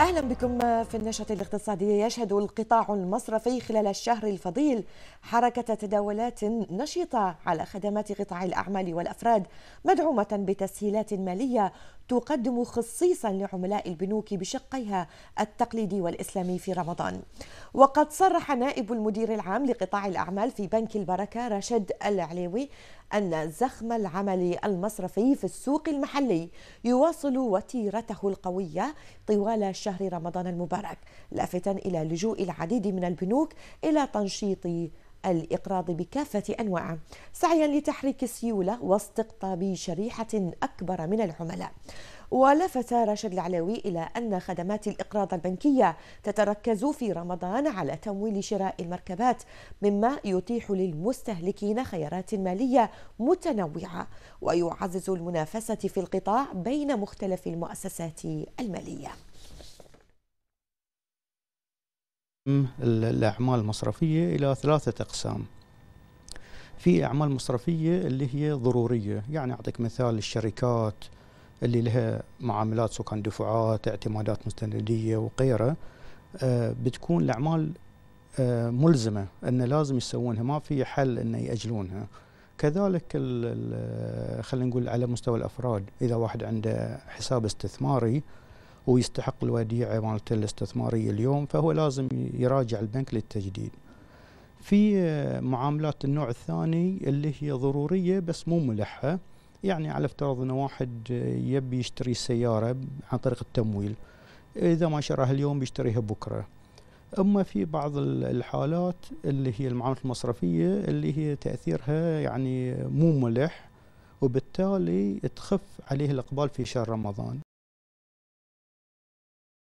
أهلا بكم في النشرة الاقتصادية يشهد القطاع المصرفي خلال الشهر الفضيل حركة تداولات نشطة على خدمات قطاع الأعمال والأفراد مدعومة بتسهيلات مالية تقدم خصيصا لعملاء البنوك بشقيها التقليدي والإسلامي في رمضان وقد صرح نائب المدير العام لقطاع الأعمال في بنك البركة رشد العليوي أن زخم العمل المصرفي في السوق المحلي يواصل وتيرته القوية طوال شهر رمضان المبارك لافتا الى لجوء العديد من البنوك الى تنشيط الإقراض بكافة أنواعه سعيا لتحريك السيوله واستقطاب شريحة أكبر من العملاء ولفت راشد العلوي إلى أن خدمات الإقراض البنكية تتركز في رمضان على تمويل شراء المركبات مما يتيح للمستهلكين خيارات مالية متنوعة ويعزز المنافسة في القطاع بين مختلف المؤسسات المالية الأعمال المصرفية إلى ثلاثة أقسام في أعمال مصرفية اللي هي ضرورية يعني أعطيك مثال الشركات اللي لها معاملات سكان دفعات اعتمادات مستندية وغيرها آه، بتكون الأعمال آه، ملزمة أن لازم يسوونها ما في حل أن يأجلونها كذلك خلينا نقول على مستوى الأفراد إذا واحد عنده حساب استثماري ويستحق الوديعة مالته الاستثمارية اليوم فهو لازم يراجع البنك للتجديد في آه، معاملات النوع الثاني اللي هي ضرورية بس مو ملحة يعني على افتراض أن واحد آه، يبي يشتري سيارة عن طريق التمويل إذا ما شراها اليوم بيشتريها بكرة أما في بعض الحالات اللي هي المعاملات المصرفية اللي هي تأثيرها يعني مو ملح وبالتالي تخف عليه الإقبال في شهر رمضان